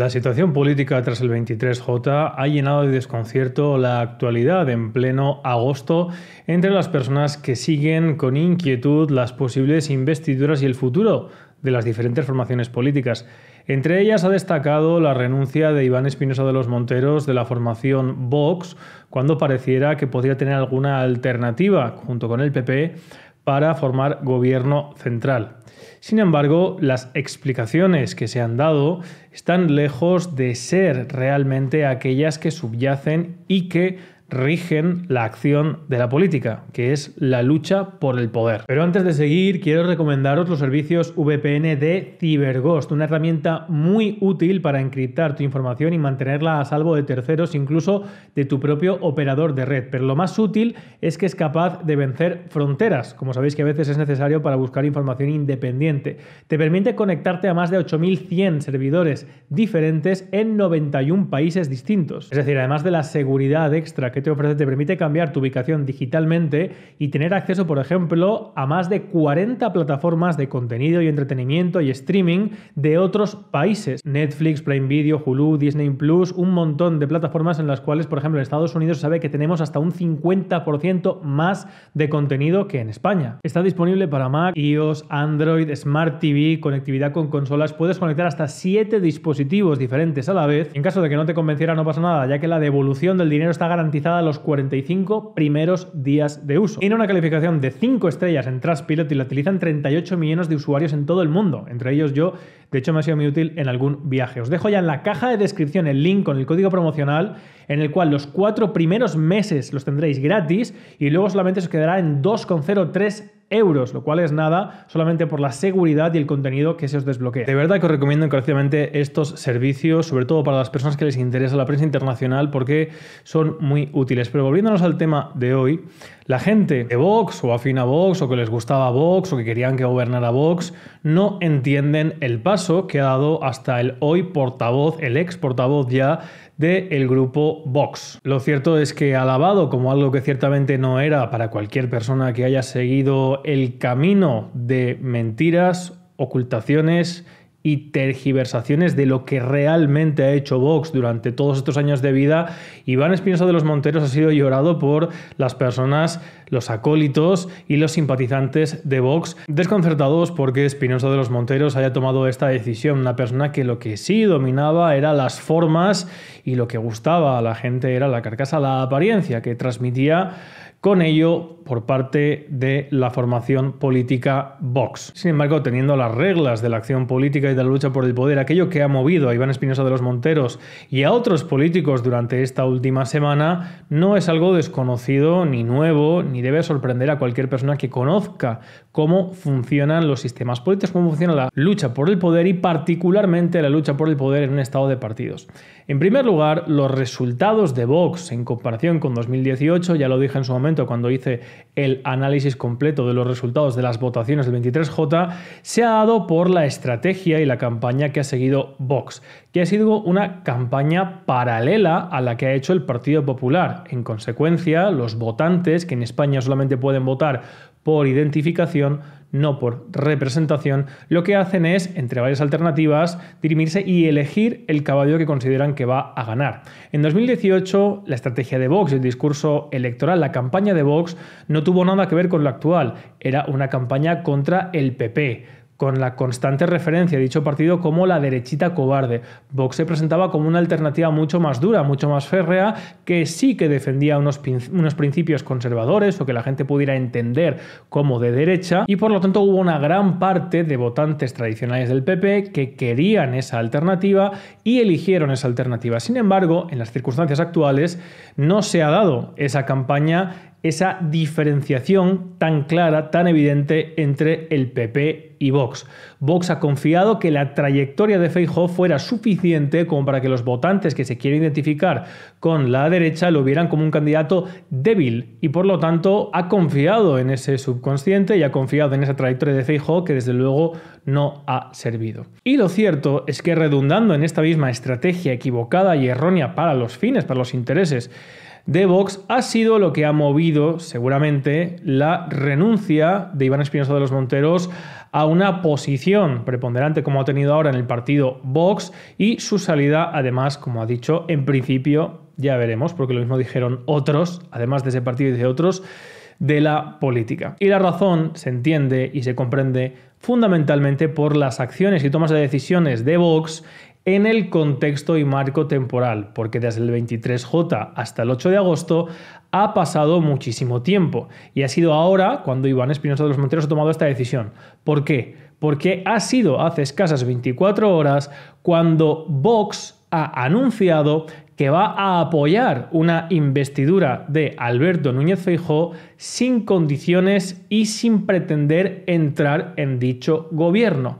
La situación política tras el 23J ha llenado de desconcierto la actualidad en pleno agosto entre las personas que siguen con inquietud las posibles investiduras y el futuro de las diferentes formaciones políticas. Entre ellas ha destacado la renuncia de Iván Espinosa de los Monteros de la formación Vox, cuando pareciera que podría tener alguna alternativa, junto con el PP, para formar gobierno central. Sin embargo, las explicaciones que se han dado están lejos de ser realmente aquellas que subyacen y que rigen la acción de la política, que es la lucha por el poder. Pero antes de seguir, quiero recomendaros los servicios VPN de CyberGhost, una herramienta muy útil para encriptar tu información y mantenerla a salvo de terceros, incluso de tu propio operador de red. Pero lo más útil es que es capaz de vencer fronteras, como sabéis que a veces es necesario para buscar información independiente. Te permite conectarte a más de 8.100 servidores diferentes en 91 países distintos. Es decir, además de la seguridad extra que te ofrece te permite cambiar tu ubicación digitalmente y tener acceso, por ejemplo, a más de 40 plataformas de contenido y entretenimiento y streaming de otros países. Netflix, Prime Video, Hulu, Disney Plus, un montón de plataformas en las cuales, por ejemplo, en Estados Unidos se sabe que tenemos hasta un 50% más de contenido que en España. Está disponible para Mac, iOS, Android, Smart TV, conectividad con consolas. Puedes conectar hasta 7 dispositivos diferentes a la vez. En caso de que no te convenciera, no pasa nada, ya que la devolución del dinero está garantizada a los 45 primeros días de uso. Tiene una calificación de 5 estrellas en Trustpilot y la utilizan 38 millones de usuarios en todo el mundo, entre ellos yo de hecho, me ha sido muy útil en algún viaje. Os dejo ya en la caja de descripción el link con el código promocional en el cual los cuatro primeros meses los tendréis gratis y luego solamente os quedará en 2,03 euros, lo cual es nada, solamente por la seguridad y el contenido que se os desbloquee. De verdad que os recomiendo encarecidamente estos servicios, sobre todo para las personas que les interesa la prensa internacional, porque son muy útiles. Pero volviéndonos al tema de hoy, la gente de Vox o afina a Vox o que les gustaba Vox o que querían que gobernara Vox no entienden el paso que ha dado hasta el hoy portavoz, el ex portavoz ya del grupo Vox. Lo cierto es que alabado como algo que ciertamente no era para cualquier persona que haya seguido el camino de mentiras, ocultaciones, y tergiversaciones de lo que realmente ha hecho Vox durante todos estos años de vida, Iván Espinosa de los Monteros ha sido llorado por las personas, los acólitos y los simpatizantes de Vox, desconcertados porque Espinosa de los Monteros haya tomado esta decisión, una persona que lo que sí dominaba era las formas y lo que gustaba a la gente era la carcasa, la apariencia que transmitía con ello por parte de la formación política Vox. Sin embargo, teniendo las reglas de la acción política y de la lucha por el poder, aquello que ha movido a Iván Espinosa de los Monteros y a otros políticos durante esta última semana, no es algo desconocido ni nuevo, ni debe sorprender a cualquier persona que conozca cómo funcionan los sistemas políticos, cómo funciona la lucha por el poder y particularmente la lucha por el poder en un estado de partidos. En primer lugar, los resultados de Vox en comparación con 2018, ya lo dije en su momento, cuando hice el análisis completo de los resultados de las votaciones del 23J, se ha dado por la estrategia y la campaña que ha seguido Vox, que ha sido una campaña paralela a la que ha hecho el Partido Popular. En consecuencia, los votantes, que en España solamente pueden votar por identificación, no por representación, lo que hacen es, entre varias alternativas, dirimirse y elegir el caballo que consideran que va a ganar. En 2018, la estrategia de Vox, el discurso electoral, la campaña de Vox, no tuvo nada que ver con lo actual. Era una campaña contra el PP con la constante referencia de dicho partido como la derechita cobarde. Vox se presentaba como una alternativa mucho más dura, mucho más férrea, que sí que defendía unos, unos principios conservadores o que la gente pudiera entender como de derecha, y por lo tanto hubo una gran parte de votantes tradicionales del PP que querían esa alternativa y eligieron esa alternativa. Sin embargo, en las circunstancias actuales no se ha dado esa campaña esa diferenciación tan clara, tan evidente entre el PP y Vox. Vox ha confiado que la trayectoria de Feijóo fuera suficiente como para que los votantes que se quieren identificar con la derecha lo vieran como un candidato débil y por lo tanto ha confiado en ese subconsciente y ha confiado en esa trayectoria de Feijóo que desde luego no ha servido. Y lo cierto es que redundando en esta misma estrategia equivocada y errónea para los fines, para los intereses de Vox ha sido lo que ha movido seguramente la renuncia de Iván Espinosa de los Monteros a una posición preponderante como ha tenido ahora en el partido Vox y su salida además, como ha dicho, en principio ya veremos, porque lo mismo dijeron otros, además de ese partido y de otros, de la política. Y la razón se entiende y se comprende fundamentalmente por las acciones y tomas de decisiones de Vox en el contexto y marco temporal, porque desde el 23J hasta el 8 de agosto ha pasado muchísimo tiempo y ha sido ahora cuando Iván Espinosa de los Monteros ha tomado esta decisión. ¿Por qué? Porque ha sido hace escasas 24 horas cuando Vox ha anunciado que va a apoyar una investidura de Alberto Núñez Feijóo sin condiciones y sin pretender entrar en dicho gobierno.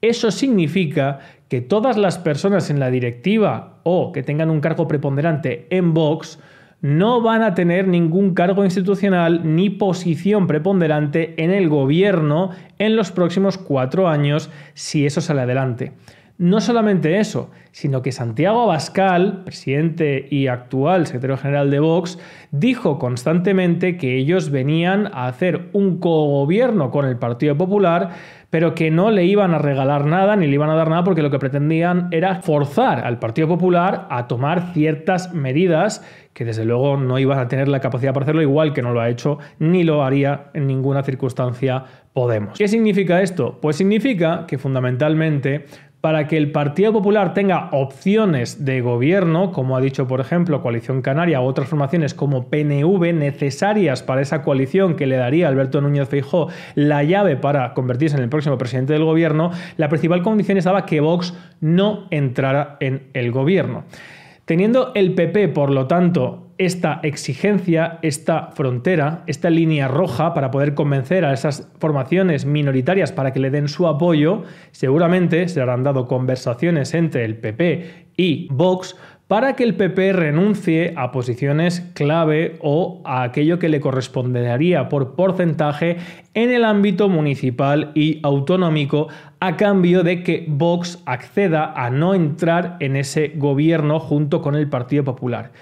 Eso significa que todas las personas en la directiva o que tengan un cargo preponderante en Vox no van a tener ningún cargo institucional ni posición preponderante en el gobierno en los próximos cuatro años si eso sale adelante. No solamente eso, sino que Santiago Abascal, presidente y actual secretario general de Vox, dijo constantemente que ellos venían a hacer un cogobierno con el Partido Popular pero que no le iban a regalar nada ni le iban a dar nada porque lo que pretendían era forzar al Partido Popular a tomar ciertas medidas que desde luego no iban a tener la capacidad para hacerlo, igual que no lo ha hecho ni lo haría en ninguna circunstancia Podemos. ¿Qué significa esto? Pues significa que fundamentalmente para que el Partido Popular tenga opciones de gobierno, como ha dicho por ejemplo Coalición Canaria u otras formaciones como PNV, necesarias para esa coalición que le daría a Alberto Núñez Feijó la llave para convertirse en el próximo presidente del gobierno, la principal condición estaba que Vox no entrara en el gobierno. Teniendo el PP, por lo tanto, esta exigencia, esta frontera, esta línea roja para poder convencer a esas formaciones minoritarias para que le den su apoyo, seguramente se habrán dado conversaciones entre el PP y Vox para que el PP renuncie a posiciones clave o a aquello que le correspondería por porcentaje en el ámbito municipal y autonómico a cambio de que Vox acceda a no entrar en ese gobierno junto con el Partido Popular.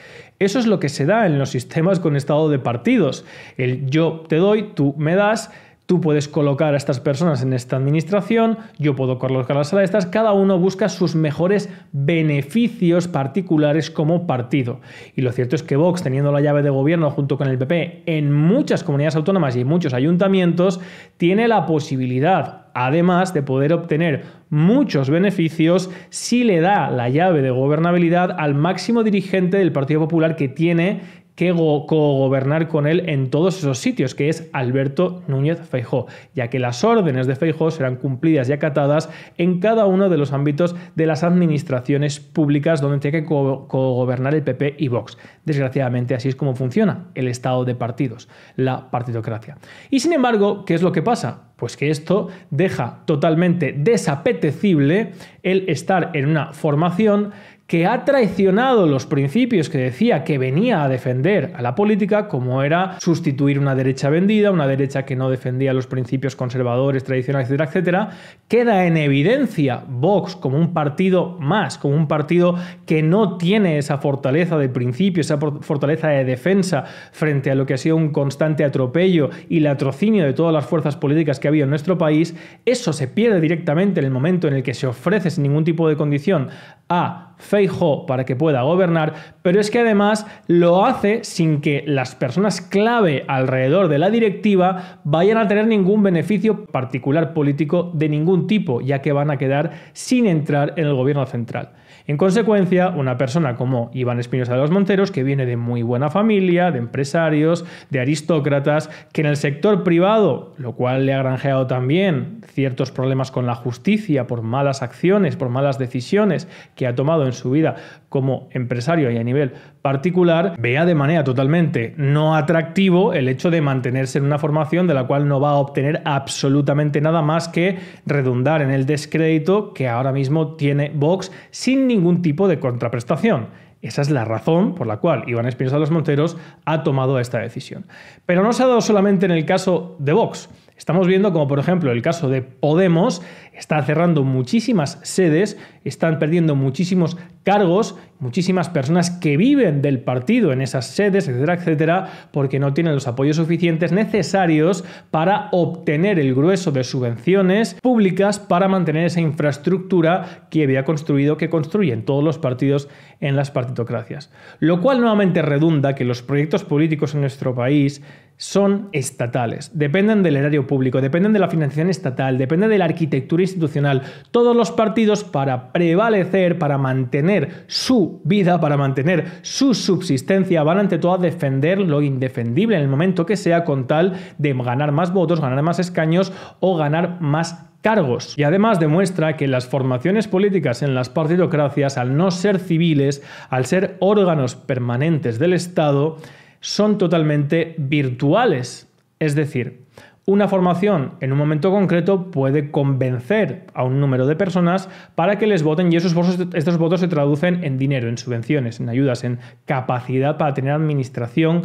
Eso es lo que se da en los sistemas con estado de partidos. El yo te doy, tú me das, Tú puedes colocar a estas personas en esta administración, yo puedo colocarlas a estas, cada uno busca sus mejores beneficios particulares como partido. Y lo cierto es que Vox, teniendo la llave de gobierno junto con el PP en muchas comunidades autónomas y en muchos ayuntamientos, tiene la posibilidad, además, de poder obtener muchos beneficios si le da la llave de gobernabilidad al máximo dirigente del Partido Popular que tiene que gobernar con él en todos esos sitios, que es Alberto Núñez Feijó, ya que las órdenes de Feijó serán cumplidas y acatadas en cada uno de los ámbitos de las administraciones públicas donde tiene que gobernar el PP y Vox. Desgraciadamente así es como funciona el estado de partidos, la partidocracia. Y sin embargo, ¿qué es lo que pasa? Pues que esto deja totalmente desapetecible el estar en una formación que ha traicionado los principios que decía que venía a defender a la política, como era sustituir una derecha vendida, una derecha que no defendía los principios conservadores, tradicionales, etcétera, etcétera, queda en evidencia Vox como un partido más, como un partido que no tiene esa fortaleza de principio, esa fortaleza de defensa frente a lo que ha sido un constante atropello y latrocinio de todas las fuerzas políticas que ha habido en nuestro país, eso se pierde directamente en el momento en el que se ofrece sin ningún tipo de condición a Feijo para que pueda gobernar, pero es que además lo hace sin que las personas clave alrededor de la directiva vayan a tener ningún beneficio particular político de ningún tipo, ya que van a quedar sin entrar en el gobierno central. En consecuencia, una persona como Iván Espinosa de los Monteros, que viene de muy buena familia, de empresarios, de aristócratas, que en el sector privado, lo cual le ha granjeado también ciertos problemas con la justicia por malas acciones, por malas decisiones que ha tomado en su vida como empresario y a nivel particular, vea de manera totalmente no atractivo el hecho de mantenerse en una formación de la cual no va a obtener absolutamente nada más que redundar en el descrédito que ahora mismo tiene Vox sin ningún ningún tipo de contraprestación. Esa es la razón por la cual Iván Espinosa de los Monteros ha tomado esta decisión. Pero no se ha dado solamente en el caso de Vox. Estamos viendo como por ejemplo el caso de Podemos está cerrando muchísimas sedes, están perdiendo muchísimos cargos, muchísimas personas que viven del partido en esas sedes, etcétera, etcétera, porque no tienen los apoyos suficientes necesarios para obtener el grueso de subvenciones públicas para mantener esa infraestructura que había construido, que construyen todos los partidos en las partitocracias. Lo cual nuevamente redunda que los proyectos políticos en nuestro país son estatales, dependen del erario público, dependen de la financiación estatal, dependen de la arquitectura institucional. Todos los partidos para prevalecer, para mantener su vida, para mantener su subsistencia, van ante todo a defender lo indefendible en el momento que sea con tal de ganar más votos, ganar más escaños o ganar más cargos. Y además demuestra que las formaciones políticas en las partidocracias, al no ser civiles, al ser órganos permanentes del Estado, son totalmente virtuales. Es decir, una formación en un momento concreto puede convencer a un número de personas para que les voten y esos votos, estos votos se traducen en dinero, en subvenciones, en ayudas, en capacidad para tener administración,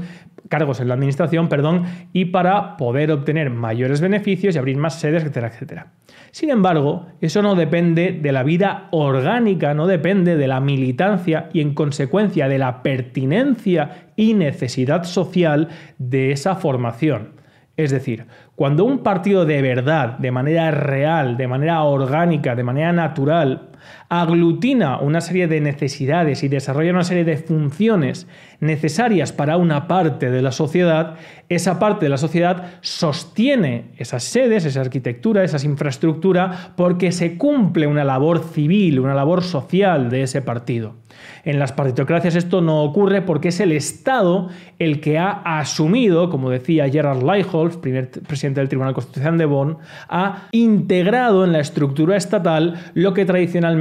cargos en la administración, perdón, y para poder obtener mayores beneficios y abrir más sedes, etcétera, etcétera. Sin embargo, eso no depende de la vida orgánica, no depende de la militancia y en consecuencia de la pertinencia y necesidad social de esa formación. Es decir, cuando un partido de verdad, de manera real, de manera orgánica, de manera natural, aglutina una serie de necesidades y desarrolla una serie de funciones necesarias para una parte de la sociedad, esa parte de la sociedad sostiene esas sedes, esa arquitectura, esa infraestructura, porque se cumple una labor civil, una labor social de ese partido. En las partitocracias esto no ocurre porque es el Estado el que ha asumido, como decía Gerard Leiholf, primer presidente del Tribunal Constitucional de Bonn, ha integrado en la estructura estatal lo que tradicionalmente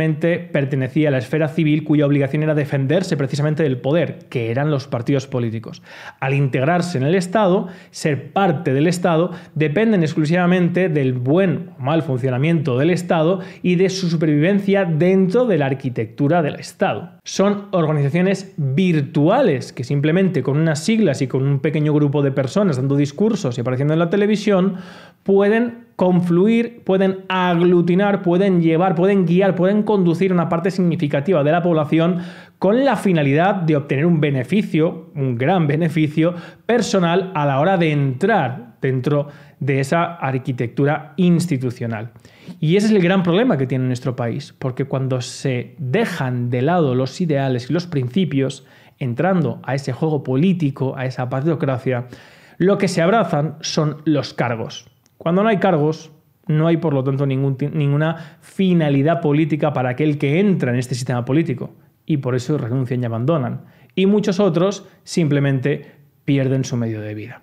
pertenecía a la esfera civil cuya obligación era defenderse precisamente del poder, que eran los partidos políticos. Al integrarse en el Estado, ser parte del Estado, dependen exclusivamente del buen o mal funcionamiento del Estado y de su supervivencia dentro de la arquitectura del Estado. Son organizaciones virtuales que simplemente con unas siglas y con un pequeño grupo de personas dando discursos y apareciendo en la televisión pueden confluir, pueden aglutinar, pueden llevar, pueden guiar, pueden conducir una parte significativa de la población con la finalidad de obtener un beneficio, un gran beneficio personal a la hora de entrar dentro de esa arquitectura institucional. Y ese es el gran problema que tiene nuestro país, porque cuando se dejan de lado los ideales y los principios, entrando a ese juego político, a esa patriocracia, lo que se abrazan son los cargos. Cuando no hay cargos, no hay, por lo tanto, ninguna finalidad política para aquel que entra en este sistema político. Y por eso renuncian y abandonan. Y muchos otros simplemente pierden su medio de vida.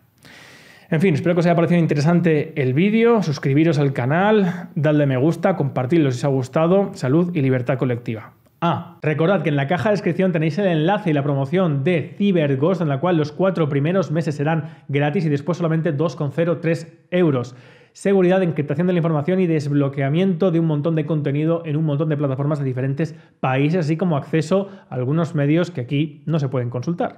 En fin, espero que os haya parecido interesante el vídeo. Suscribiros al canal, dadle me gusta, compartidlo si os ha gustado. Salud y libertad colectiva. Ah, recordad que en la caja de descripción tenéis el enlace y la promoción de CyberGhost, en la cual los cuatro primeros meses serán gratis y después solamente 2,03 euros. Seguridad, encriptación de la información y desbloqueamiento de un montón de contenido en un montón de plataformas de diferentes países, así como acceso a algunos medios que aquí no se pueden consultar.